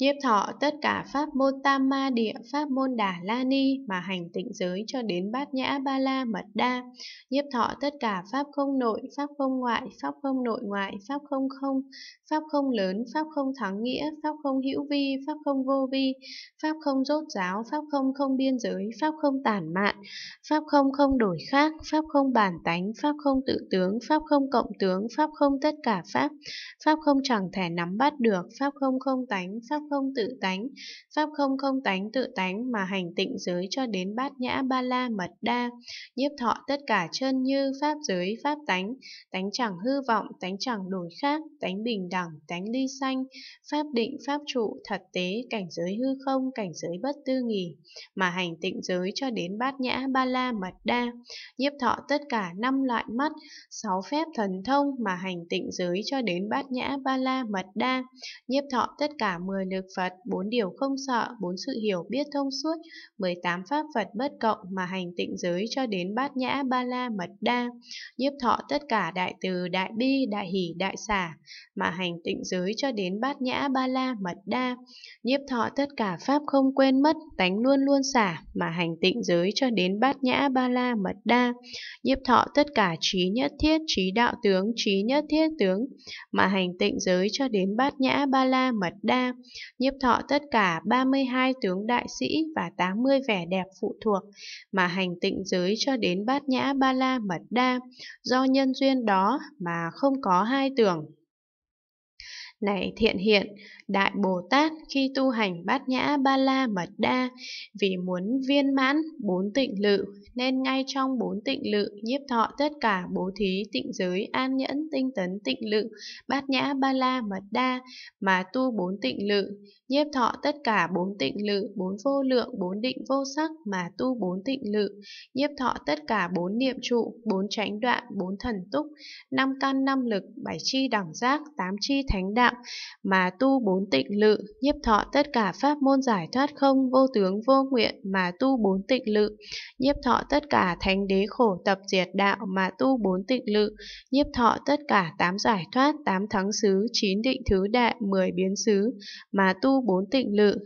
nhiếp thọ tất cả pháp môn tam ma địa pháp môn đà la ni mà hành tịnh giới cho đến bát nhã ba la mật đa nhiếp thọ tất cả pháp không nội pháp không ngoại pháp không nội ngoại pháp không không pháp không lớn pháp không thắng nghĩa pháp không hữu vi pháp không vô vi pháp không rốt giáo pháp không không biên giới pháp không tản mạn pháp không không đổi khác pháp không bản tánh pháp không tự tướng pháp không cộng tướng pháp không tất cả pháp pháp không chẳng thể nắm bắt được pháp không không tánh pháp pháp không tự tánh, pháp không không tánh tự tánh mà hành tịnh giới cho đến bát nhã ba la mật đa, nhiếp thọ tất cả chân như pháp giới pháp tánh, tánh chẳng hư vọng, tánh chẳng đổi khác, tánh bình đẳng, tánh ly sanh, pháp định pháp trụ, thật tế, cảnh giới hư không, cảnh giới bất tư nghỉ, mà hành tịnh giới cho đến bát nhã ba la mật đa, nhiếp thọ tất cả năm loại mắt, sáu phép thần thông mà hành tịnh giới cho đến bát nhã ba la mật đa, nhiếp thọ tất cả mười được Phật, bốn điều không sợ, bốn sự hiểu biết thông suốt, 18 pháp Phật bất cộng mà hành tịnh giới cho đến bát nhã ba la mật đa, nhiếp thọ tất cả đại từ, đại bi, đại hỷ, đại xả, mà hành tịnh giới cho đến bát nhã ba la mật đa, nhiếp thọ tất cả pháp không quên mất, tánh luôn luôn xả, mà hành tịnh giới cho đến bát nhã ba la mật đa, nhiếp thọ tất cả trí nhất thiết, trí đạo tướng, trí nhất thiết tướng, mà hành tịnh giới cho đến bát nhã ba la mật đa nhiếp thọ tất cả 32 tướng đại sĩ và 80 vẻ đẹp phụ thuộc, mà hành tịnh giới cho đến bát nhã ba la mật đa, do nhân duyên đó mà không có hai tưởng. Này thiện hiện, Đại Bồ Tát khi tu hành bát nhã ba la mật đa, vì muốn viên mãn bốn tịnh lự, nên ngay trong bốn tịnh lự nhiếp thọ tất cả bố thí tịnh giới an nhẫn tinh tấn tịnh lự, bát nhã ba la mật đa, mà tu bốn tịnh lự, nhiếp thọ tất cả bốn tịnh lự, bốn vô lượng, bốn định vô sắc mà tu bốn tịnh lự, nhiếp thọ tất cả bốn niệm trụ, bốn tránh đoạn, bốn thần túc, năm căn năm lực, bảy chi đẳng giác, tám chi thánh đạo, tạng, mà tu bốn tịnh lự, nhiếp thọ tất cả pháp môn giải thoát không vô tướng vô nguyện mà tu bốn tịnh lự, nhiếp thọ tất cả thánh đế khổ tập diệt đạo mà tu bốn tịnh lự, nhiếp thọ tất cả tám giải thoát, tám thắng xứ, chín định thứ đại, mười biến xứ mà tu bốn tịnh lự,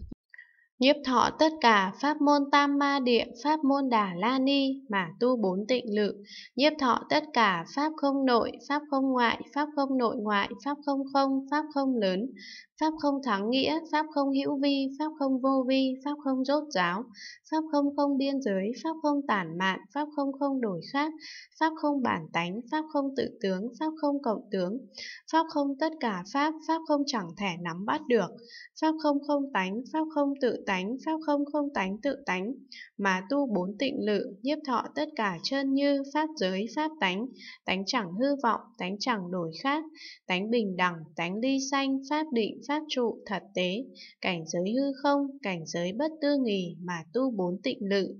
nhiếp thọ tất cả pháp môn tam ma địa pháp môn đà la ni mà tu bốn tịnh lự nhiếp thọ tất cả pháp không nội pháp không ngoại pháp không nội ngoại pháp không không pháp không lớn pháp không thắng nghĩa pháp không hữu vi pháp không vô vi pháp không rốt ráo pháp không không biên giới pháp không tản mạn pháp không không đổi khác pháp không bản tánh pháp không tự tướng pháp không cộng tướng pháp không tất cả pháp pháp không chẳng thể nắm bắt được pháp không không tánh pháp không tự tánh, pháp không không tánh tự tánh, mà tu bốn tịnh lự, nhiếp thọ tất cả chân như, pháp giới, pháp tánh, tánh chẳng hư vọng, tánh chẳng đổi khác, tánh bình đẳng, tánh ly sanh, pháp định, pháp trụ, thật tế, cảnh giới hư không, cảnh giới bất tư nghì mà tu bốn tịnh lự.